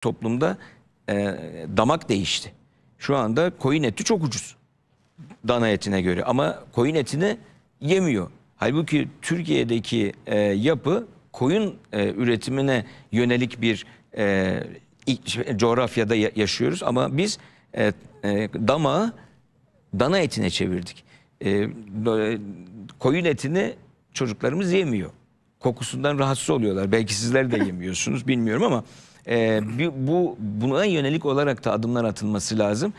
toplumda e, damak değişti. Şu anda koyun eti çok ucuz dana etine göre ama koyun etini yemiyor. Halbuki Türkiye'deki e, yapı koyun e, üretimine yönelik bir e, şey, coğrafyada yaşıyoruz ama biz e, e, damağı dana etine çevirdik. E, e, koyun etini çocuklarımız yemiyor. Kokusundan rahatsız oluyorlar. Belki sizler de yemiyorsunuz bilmiyorum ama e, bu buna yönelik olarak da adımlar atılması lazım.